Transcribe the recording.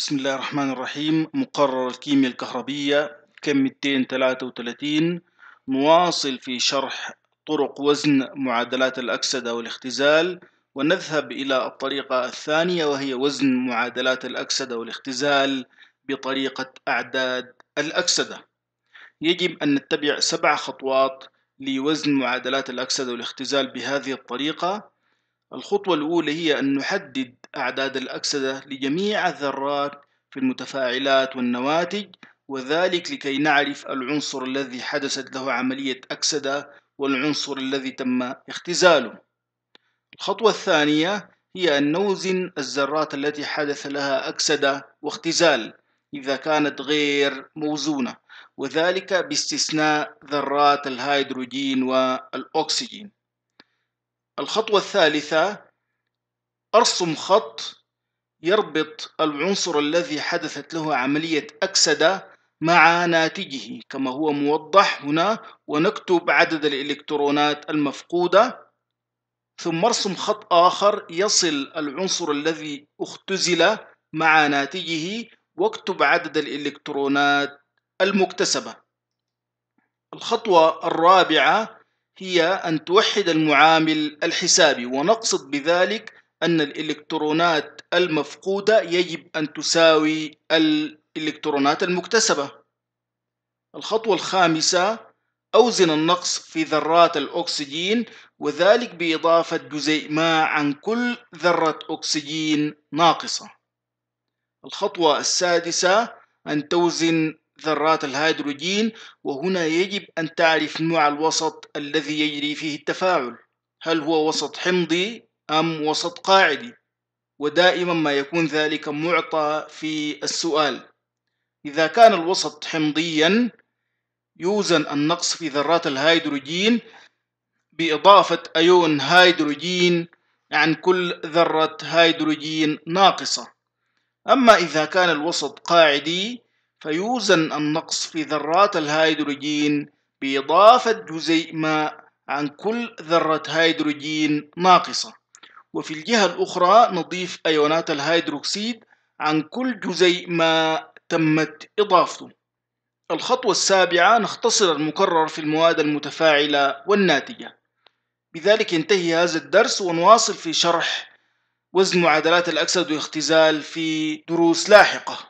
بسم الله الرحمن الرحيم مقرر الكيمياء الكهربية كم 233 نواصل في شرح طرق وزن معادلات الأكسدة والاختزال ونذهب إلى الطريقة الثانية وهي وزن معادلات الأكسدة والاختزال بطريقة أعداد الأكسدة يجب أن نتبع سبع خطوات لوزن معادلات الأكسدة والاختزال بهذه الطريقة الخطوة الأولى هي أن نحدد أعداد الأكسدة لجميع الذرات في المتفاعلات والنواتج وذلك لكي نعرف العنصر الذي حدثت له عملية أكسدة والعنصر الذي تم اختزاله الخطوة الثانية هي أن نوزن الذرات التي حدث لها أكسدة واختزال إذا كانت غير موزونة وذلك باستثناء ذرات الهيدروجين والأكسجين الخطوة الثالثة أرسم خط يربط العنصر الذي حدثت له عملية أكسدة مع ناتجه كما هو موضح هنا ونكتب عدد الإلكترونات المفقودة ثم ارسم خط آخر يصل العنصر الذي اختزل مع ناتجه واكتب عدد الإلكترونات المكتسبة الخطوة الرابعة هي أن توحد المعامل الحسابي ونقصد بذلك أن الإلكترونات المفقودة يجب أن تساوي الإلكترونات المكتسبة الخطوة الخامسة أوزن النقص في ذرات الأكسجين وذلك بإضافة جزيء ما عن كل ذرة أكسجين ناقصة الخطوة السادسة أن توزن ذرات الهيدروجين وهنا يجب أن تعرف نوع الوسط الذي يجري فيه التفاعل هل هو وسط حمضي أم وسط قاعدي ودائما ما يكون ذلك معطى في السؤال إذا كان الوسط حمضيا يوزن النقص في ذرات الهيدروجين بإضافة أيون هيدروجين عن كل ذرة هيدروجين ناقصة أما إذا كان الوسط قاعدي فيوزن النقص في ذرات الهيدروجين بإضافة جزيء ماء عن كل ذرة هيدروجين ناقصة وفي الجهة الأخرى نضيف أيونات الهيدروكسيد عن كل جزيء ماء تمت إضافته الخطوة السابعة نختصر المكرر في المواد المتفاعلة والناتجة بذلك ينتهي هذا الدرس ونواصل في شرح وزن معادلات الأكسد والاختزال في دروس لاحقة